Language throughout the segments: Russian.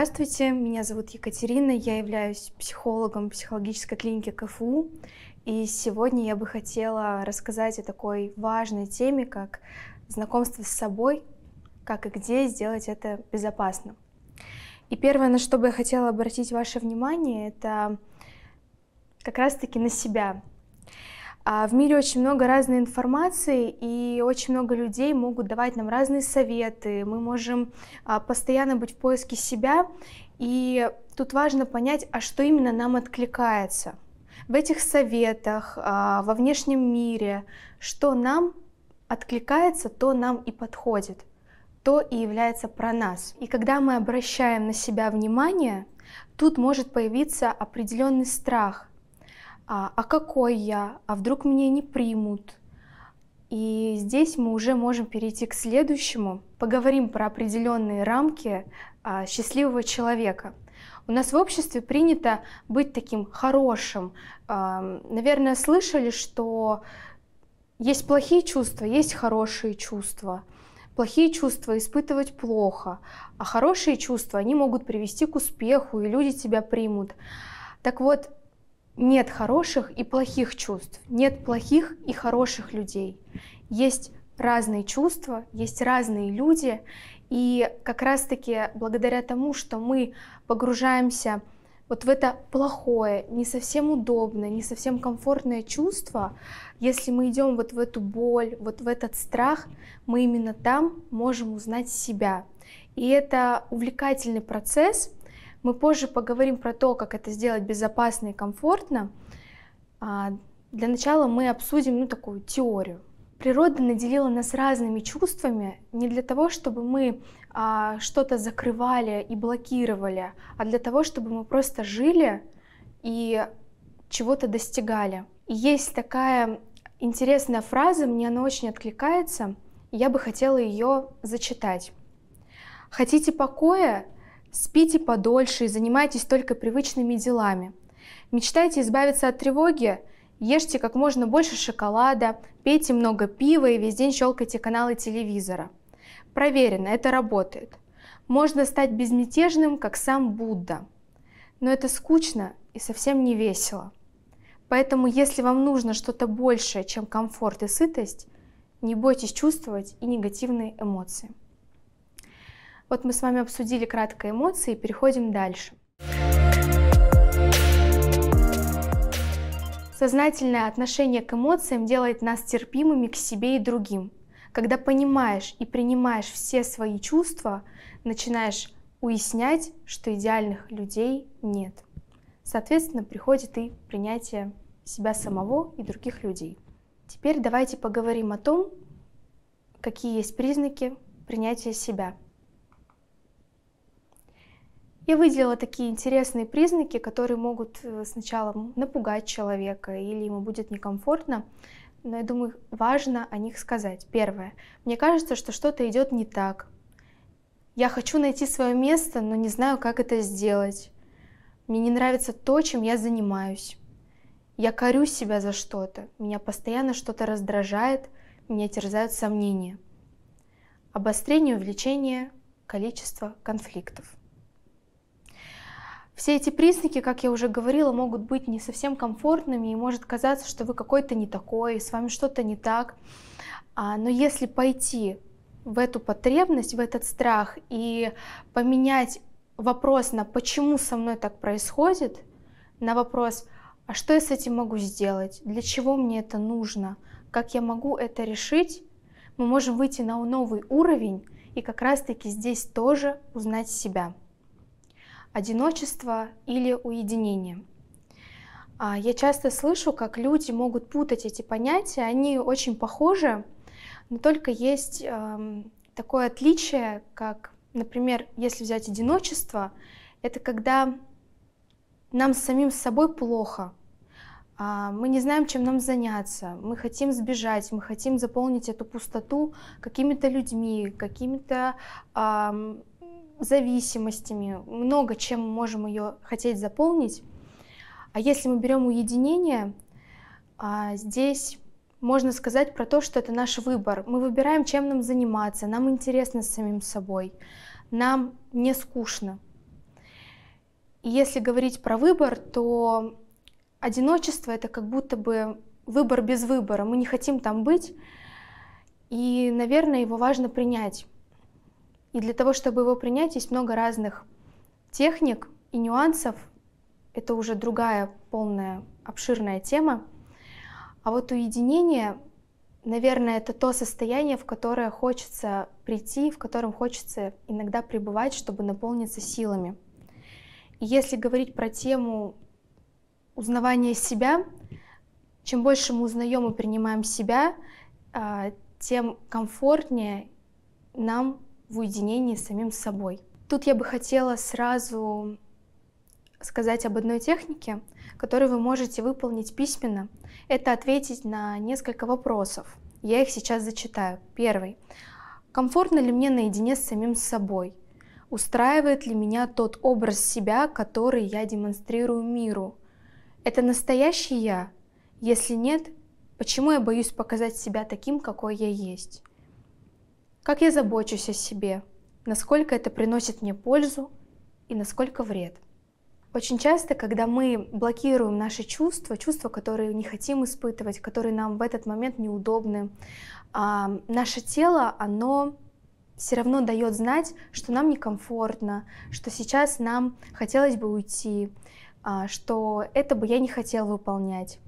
Здравствуйте, меня зовут Екатерина, я являюсь психологом психологической клиники КФУ, и сегодня я бы хотела рассказать о такой важной теме, как знакомство с собой, как и где сделать это безопасно. И первое, на что бы я хотела обратить ваше внимание, это как раз-таки на себя, а в мире очень много разной информации, и очень много людей могут давать нам разные советы. Мы можем а, постоянно быть в поиске себя, и тут важно понять, а что именно нам откликается в этих советах, а, во внешнем мире, что нам откликается, то нам и подходит, то и является про нас. И когда мы обращаем на себя внимание, тут может появиться определенный страх, а, а какой я, а вдруг меня не примут. И здесь мы уже можем перейти к следующему. Поговорим про определенные рамки а, счастливого человека. У нас в обществе принято быть таким хорошим. А, наверное, слышали, что есть плохие чувства, есть хорошие чувства. Плохие чувства испытывать плохо, а хорошие чувства, они могут привести к успеху, и люди тебя примут. Так вот, нет хороших и плохих чувств, нет плохих и хороших людей. Есть разные чувства, есть разные люди, и как раз-таки благодаря тому, что мы погружаемся вот в это плохое, не совсем удобное, не совсем комфортное чувство, если мы идем вот в эту боль, вот в этот страх, мы именно там можем узнать себя. И это увлекательный процесс, мы позже поговорим про то, как это сделать безопасно и комфортно. А, для начала мы обсудим ну, такую теорию. Природа наделила нас разными чувствами не для того, чтобы мы а, что-то закрывали и блокировали, а для того, чтобы мы просто жили и чего-то достигали. И есть такая интересная фраза, мне она очень откликается, и я бы хотела ее зачитать. Хотите покоя? Спите подольше и занимайтесь только привычными делами. Мечтайте избавиться от тревоги? Ешьте как можно больше шоколада, пейте много пива и весь день щелкайте каналы телевизора. Проверено, это работает. Можно стать безмятежным, как сам Будда. Но это скучно и совсем не весело. Поэтому, если вам нужно что-то большее, чем комфорт и сытость, не бойтесь чувствовать и негативные эмоции. Вот мы с вами обсудили кратко эмоции, переходим дальше. Сознательное отношение к эмоциям делает нас терпимыми к себе и другим. Когда понимаешь и принимаешь все свои чувства, начинаешь уяснять, что идеальных людей нет. Соответственно, приходит и принятие себя самого и других людей. Теперь давайте поговорим о том, какие есть признаки принятия себя – я выделила такие интересные признаки, которые могут э, сначала напугать человека или ему будет некомфортно, но я думаю, важно о них сказать. Первое. Мне кажется, что что-то идет не так. Я хочу найти свое место, но не знаю, как это сделать. Мне не нравится то, чем я занимаюсь. Я корю себя за что-то. Меня постоянно что-то раздражает, меня терзают сомнения. Обострение увеличение количество конфликтов. Все эти признаки, как я уже говорила, могут быть не совсем комфортными и может казаться, что вы какой-то не такой, с вами что-то не так. А, но если пойти в эту потребность, в этот страх и поменять вопрос на «почему со мной так происходит?» на вопрос «а что я с этим могу сделать? Для чего мне это нужно? Как я могу это решить?» мы можем выйти на новый уровень и как раз-таки здесь тоже узнать себя одиночество или уединение. А, я часто слышу, как люди могут путать эти понятия, они очень похожи, но только есть эм, такое отличие, как, например, если взять одиночество, это когда нам самим с собой плохо, а, мы не знаем, чем нам заняться, мы хотим сбежать, мы хотим заполнить эту пустоту какими-то людьми, какими-то зависимостями, много чем мы можем ее хотеть заполнить. А если мы берем уединение, а, здесь можно сказать про то, что это наш выбор. Мы выбираем, чем нам заниматься, нам интересно с самим собой, нам не скучно. И если говорить про выбор, то одиночество это как будто бы выбор без выбора. Мы не хотим там быть, и, наверное, его важно принять. И для того, чтобы его принять, есть много разных техник и нюансов. Это уже другая полная обширная тема. А вот уединение, наверное, это то состояние, в которое хочется прийти, в котором хочется иногда пребывать, чтобы наполниться силами. И если говорить про тему узнавания себя, чем больше мы узнаем и принимаем себя, а, тем комфортнее нам в уединении с самим собой. Тут я бы хотела сразу сказать об одной технике, которую вы можете выполнить письменно. Это ответить на несколько вопросов. Я их сейчас зачитаю. Первый. Комфортно ли мне наедине с самим собой? Устраивает ли меня тот образ себя, который я демонстрирую миру? Это настоящий я? Если нет, почему я боюсь показать себя таким, какой я есть? как я забочусь о себе, насколько это приносит мне пользу и насколько вред. Очень часто, когда мы блокируем наши чувства, чувства, которые не хотим испытывать, которые нам в этот момент неудобны, а, наше тело, оно все равно дает знать, что нам некомфортно, что сейчас нам хотелось бы уйти, а, что это бы я не хотел выполнять.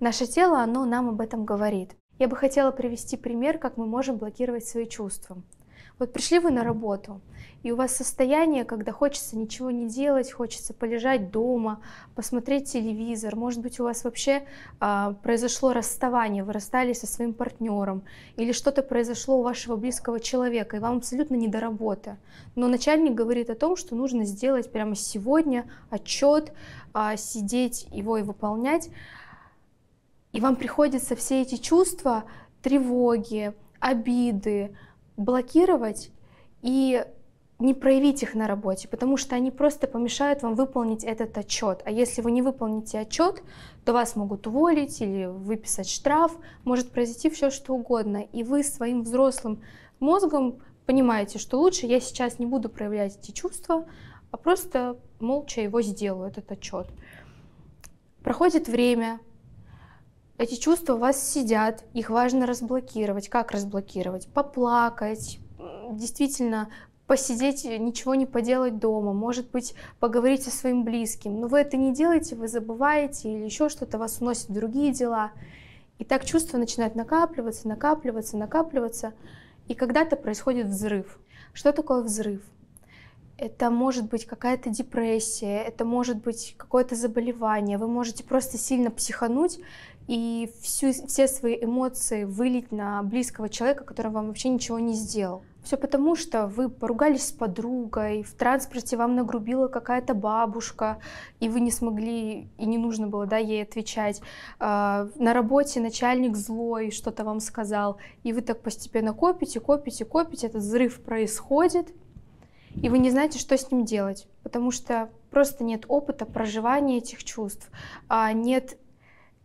Наше тело, оно нам об этом говорит. Я бы хотела привести пример, как мы можем блокировать свои чувства. Вот пришли вы на работу, и у вас состояние, когда хочется ничего не делать, хочется полежать дома, посмотреть телевизор. Может быть, у вас вообще а, произошло расставание, вы расстались со своим партнером, или что-то произошло у вашего близкого человека, и вам абсолютно не до работы. Но начальник говорит о том, что нужно сделать прямо сегодня отчет, а, сидеть его и выполнять. И вам приходится все эти чувства, тревоги, обиды блокировать и не проявить их на работе, потому что они просто помешают вам выполнить этот отчет. А если вы не выполните отчет, то вас могут уволить или выписать штраф, может произойти все что угодно. И вы своим взрослым мозгом понимаете, что лучше я сейчас не буду проявлять эти чувства, а просто молча его сделаю, этот отчет. Проходит время, эти чувства у вас сидят, их важно разблокировать. Как разблокировать? Поплакать, действительно посидеть, э, ничего не поделать дома, может быть, поговорить со своим близким. Но вы это не делаете, вы забываете или еще что-то, вас уносит в другие дела. И так чувства начинают накапливаться, накапливаться, накапливаться. И когда-то происходит взрыв. Что такое взрыв? Это может быть какая-то депрессия, это может быть какое-то заболевание. Вы можете просто сильно психануть и всю, все свои эмоции вылить на близкого человека, который вам вообще ничего не сделал. Все потому, что вы поругались с подругой, в транспорте вам нагрубила какая-то бабушка, и вы не смогли, и не нужно было да, ей отвечать. А, на работе начальник злой что-то вам сказал, и вы так постепенно копите, копите, копите, этот взрыв происходит, и вы не знаете, что с ним делать, потому что просто нет опыта проживания этих чувств, а нет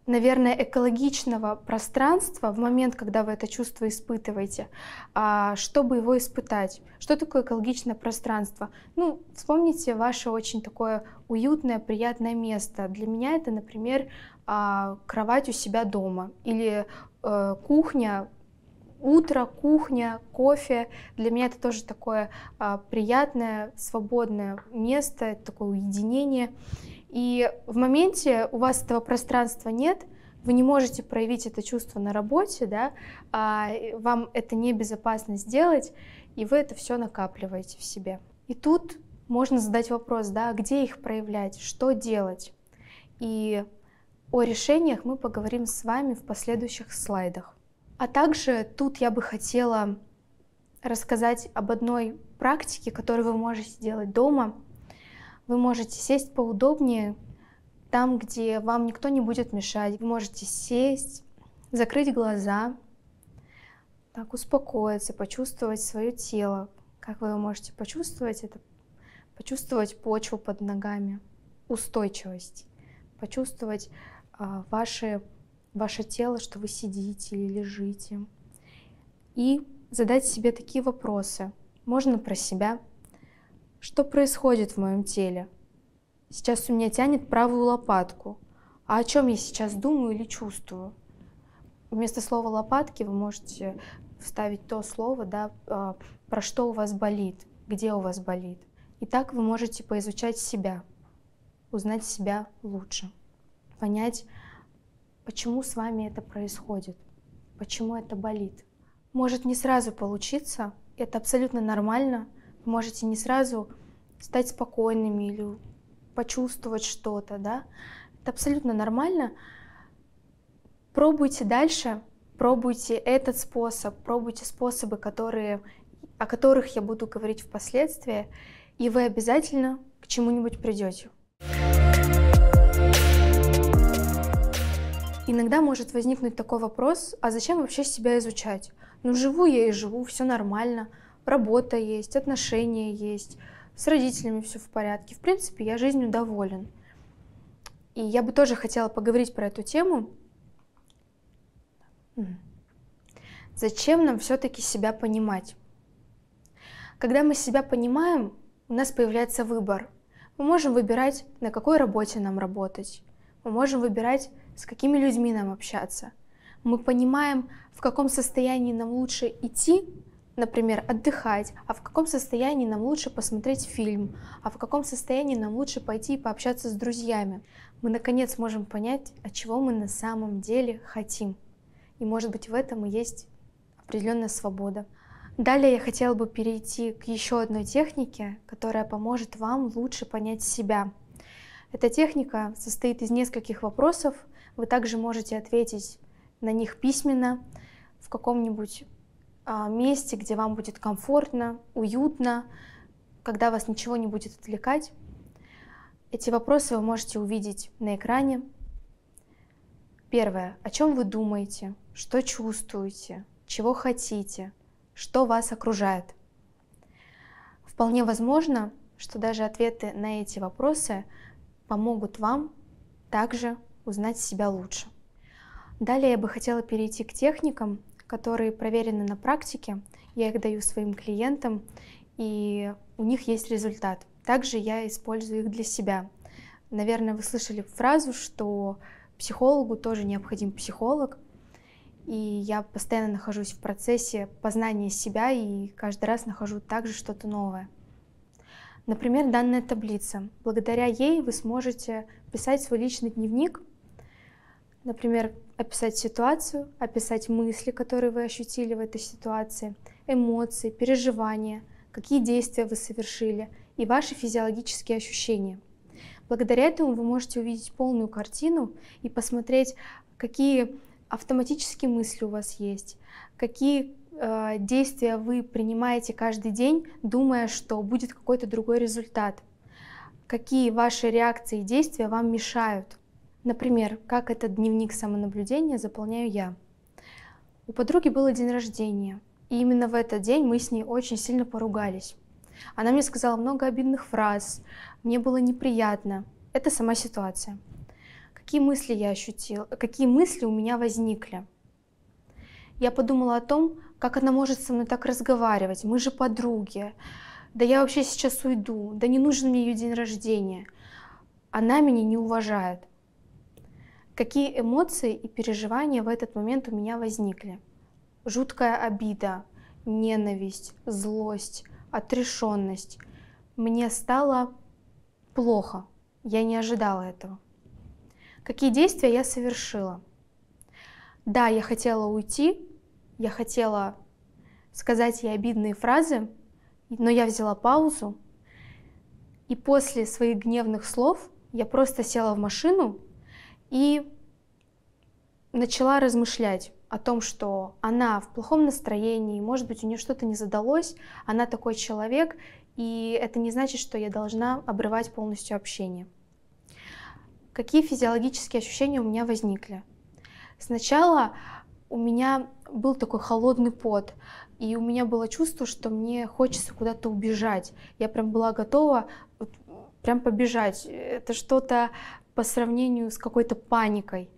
наверное, экологичного пространства в момент, когда вы это чувство испытываете, а, чтобы его испытать. Что такое экологичное пространство? Ну, вспомните ваше очень такое уютное, приятное место. Для меня это, например, а, кровать у себя дома или э, кухня утро, кухня, кофе. Для меня это тоже такое а, приятное, свободное место, такое уединение. И в моменте у вас этого пространства нет, вы не можете проявить это чувство на работе, да, а вам это небезопасно сделать, и вы это все накапливаете в себе. И тут можно задать вопрос, да, а где их проявлять, что делать. И о решениях мы поговорим с вами в последующих слайдах. А также тут я бы хотела рассказать об одной практике, которую вы можете делать дома – вы можете сесть поудобнее, там, где вам никто не будет мешать. Вы можете сесть, закрыть глаза, так успокоиться, почувствовать свое тело. Как вы его можете почувствовать? Это почувствовать почву под ногами, устойчивость, почувствовать э, а, ваше, ваше тело, что вы сидите или лежите. И задать себе такие вопросы. Можно про себя, что происходит в моем теле? Сейчас у меня тянет правую лопатку. А о чем я сейчас думаю или чувствую? Вместо слова лопатки вы можете вставить то слово, да, а, про что у вас болит, где у вас болит. И так вы можете поизучать себя, узнать себя лучше, понять, почему с вами это происходит, почему это болит. Может не сразу получиться, это абсолютно нормально – можете не сразу стать спокойными или почувствовать что-то, да, это абсолютно нормально. Пробуйте дальше, пробуйте этот способ, пробуйте способы, которые, о которых я буду говорить впоследствии, и вы обязательно к чему-нибудь придете. Иногда может возникнуть такой вопрос, а зачем вообще себя изучать? Ну, живу я и живу, все нормально – работа есть, отношения есть, с родителями все в порядке. В принципе, я жизнью доволен. И я бы тоже хотела поговорить про эту тему. Зачем нам все-таки себя понимать? Когда мы себя понимаем, у нас появляется выбор. Мы можем выбирать, на какой работе нам работать. Мы можем выбирать, с какими людьми нам общаться. Мы понимаем, в каком состоянии нам лучше идти, например, отдыхать, а в каком состоянии нам лучше посмотреть фильм, а в каком состоянии нам лучше пойти и пообщаться с друзьями. Мы наконец можем понять, от чего мы на самом деле хотим. И может быть в этом и есть определенная свобода. Далее я хотела бы перейти к еще одной технике, которая поможет вам лучше понять себя. Эта техника состоит из нескольких вопросов. Вы также можете ответить на них письменно в каком-нибудь а, месте, где вам будет комфортно, уютно, когда вас ничего не будет отвлекать. Эти вопросы вы можете увидеть на экране. Первое. О чем вы думаете? Что чувствуете? Чего хотите? Что вас окружает? Вполне возможно, что даже ответы на эти вопросы помогут вам также узнать себя лучше. Далее я бы хотела перейти к техникам, которые проверены на практике. Я их даю своим клиентам, и у них есть результат. Также я использую их для себя. Наверное, вы слышали фразу, что психологу тоже необходим психолог, и я постоянно нахожусь в процессе познания себя и каждый раз нахожу также что-то новое. Например, данная таблица. Благодаря ей вы сможете писать свой личный дневник – Например, описать ситуацию, описать мысли, которые вы ощутили в этой ситуации, эмоции, переживания, какие действия вы совершили и ваши физиологические ощущения. Благодаря этому вы можете увидеть полную картину и посмотреть, какие автоматические мысли у вас есть, какие э, действия вы принимаете каждый день, думая, что будет какой-то другой результат, какие ваши реакции и действия вам мешают – Например, как этот дневник самонаблюдения заполняю я. У подруги было день рождения, и именно в этот день мы с ней очень сильно поругались. Она мне сказала много обидных фраз, мне было неприятно. Это сама ситуация. Какие мысли я ощутил? какие мысли у меня возникли? Я подумала о том, как она может со мной так разговаривать, мы же подруги. Да я вообще сейчас уйду, да не нужен мне ее день рождения. Она меня не уважает какие эмоции и переживания в этот момент у меня возникли. Жуткая обида, ненависть, злость, отрешенность. Мне стало плохо. Я не ожидала этого. Какие действия я совершила? Да, я хотела уйти, я хотела сказать ей обидные фразы, но я взяла паузу, и после своих гневных слов я просто села в машину и начала размышлять о том, что она в плохом настроении, может быть, у нее что-то не задалось, она такой человек, и это не значит, что я должна обрывать полностью общение. Какие физиологические ощущения у меня возникли? Сначала у меня был такой холодный пот, и у меня было чувство, что мне хочется куда-то убежать. Я прям была готова вот, прям побежать. Это что-то по сравнению с какой-то паникой.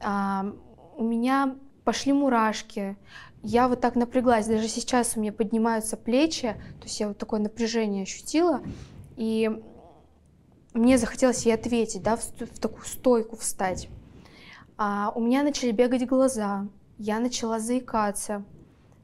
А, у меня пошли мурашки, я вот так напряглась, даже сейчас у меня поднимаются плечи, то есть я вот такое напряжение ощутила, и мне захотелось ей ответить, да, в, в такую стойку встать. А, у меня начали бегать глаза, я начала заикаться.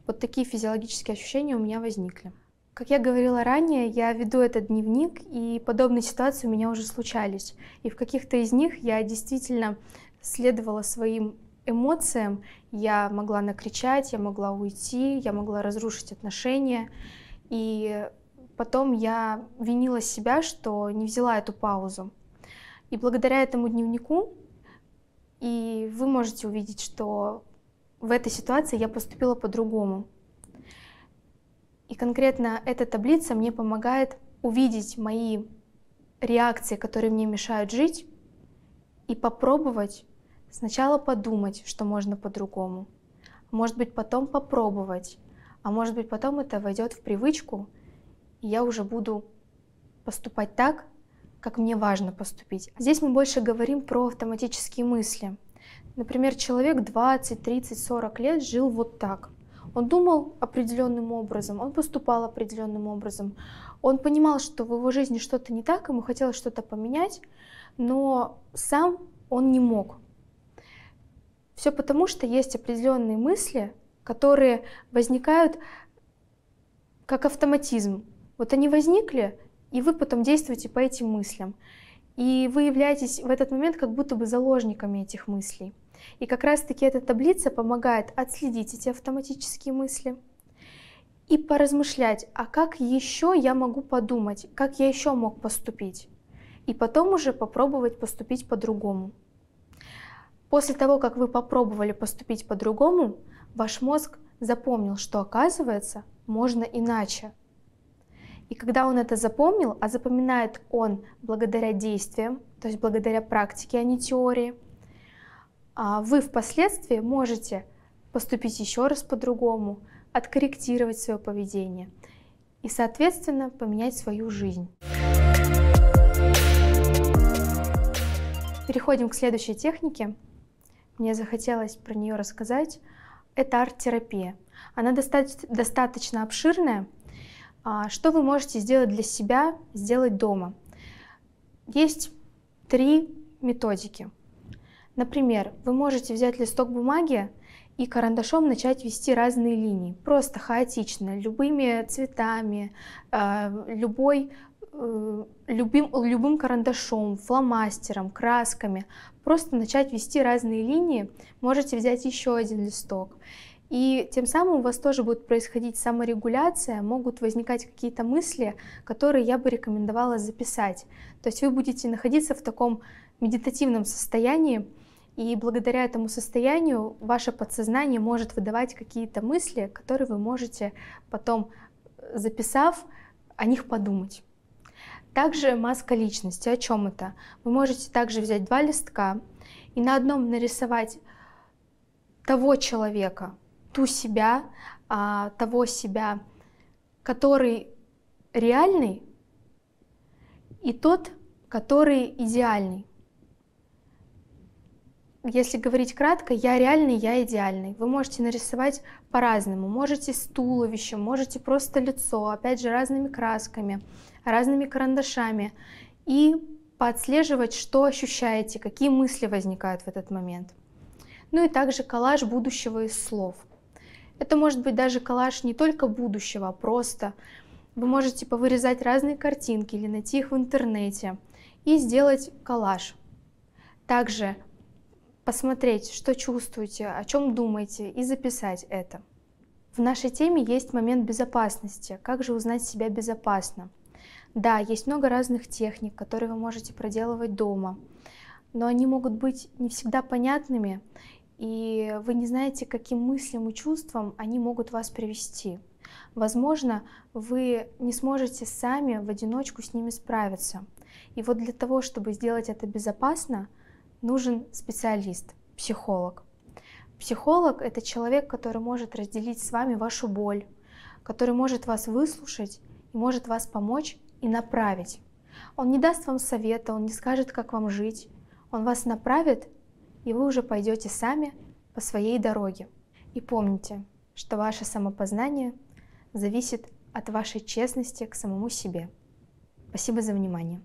Вот такие физиологические ощущения у меня возникли. Как я говорила ранее, я веду этот дневник, и подобные ситуации у меня уже случались. И в каких-то из них я действительно следовала своим эмоциям. Я могла накричать, я могла уйти, я могла разрушить отношения. И потом я винила себя, что не взяла эту паузу. И благодаря этому дневнику, и вы можете увидеть, что в этой ситуации я поступила по-другому. И конкретно эта таблица мне помогает увидеть мои реакции, которые мне мешают жить, и попробовать сначала подумать, что можно по-другому. Может быть, потом попробовать. А может быть, потом это войдет в привычку, и я уже буду поступать так, как мне важно поступить. Здесь мы больше говорим про автоматические мысли. Например, человек 20, 30, 40 лет жил вот так – он думал определенным образом, он поступал определенным образом. Он понимал, что в его жизни что-то не так, ему хотелось что-то поменять, но сам он не мог. Все потому, что есть определенные мысли, которые возникают как автоматизм. Вот они возникли, и вы потом действуете по этим мыслям. И вы являетесь в этот момент как будто бы заложниками этих мыслей. И как раз-таки эта таблица помогает отследить эти автоматические мысли и поразмышлять, а как еще я могу подумать, как я еще мог поступить. И потом уже попробовать поступить по-другому. После того, как вы попробовали поступить по-другому, ваш мозг запомнил, что оказывается можно иначе. И когда он это запомнил, а запоминает он благодаря действиям, то есть благодаря практике, а не теории, а вы впоследствии можете поступить еще раз по-другому, откорректировать свое поведение и, соответственно, поменять свою жизнь. Переходим к следующей технике. Мне захотелось про нее рассказать. Это арт-терапия. Она достаточно обширная. А, что вы можете сделать для себя, сделать дома? Есть три методики – Например, вы можете взять листок бумаги и карандашом начать вести разные линии, просто хаотично, любыми цветами, э, любой э, любым, любым карандашом, фломастером, красками, просто начать вести разные линии, можете взять еще один листок. И тем самым у вас тоже будет происходить саморегуляция, могут возникать какие-то мысли, которые я бы рекомендовала записать. То есть вы будете находиться в таком медитативном состоянии, и благодаря этому состоянию ваше подсознание может выдавать какие-то мысли, которые вы можете потом, э, записав, о них подумать. Также маска личности. О чем это? Вы можете также взять два листка и на одном нарисовать того человека, ту себя, а, того себя, который реальный, и тот, который идеальный если говорить кратко, я реальный, я идеальный. Вы можете нарисовать по-разному. Можете с туловищем, можете просто лицо, опять же, разными красками, разными карандашами. И подслеживать, что ощущаете, какие мысли возникают в этот момент. Ну и также коллаж будущего из слов. Это может быть даже коллаж не только будущего, а просто вы можете повырезать разные картинки или найти их в интернете и сделать коллаж. Также посмотреть, что чувствуете, о чем думаете, и записать это. В нашей теме есть момент безопасности. Как же узнать себя безопасно? Да, есть много разных техник, которые вы можете проделывать дома, но они могут быть не всегда понятными, и вы не знаете, каким мыслям и чувствам они могут вас привести. Возможно, вы не сможете сами в одиночку с ними справиться. И вот для того, чтобы сделать это безопасно, нужен специалист, психолог. Психолог – это человек, который может разделить с вами вашу боль, который может вас выслушать и может вас помочь и направить. Он не даст вам совета, он не скажет, как вам жить. Он вас направит, и вы уже пойдете сами по своей дороге. И помните, что ваше самопознание зависит от вашей честности к самому себе. Спасибо за внимание.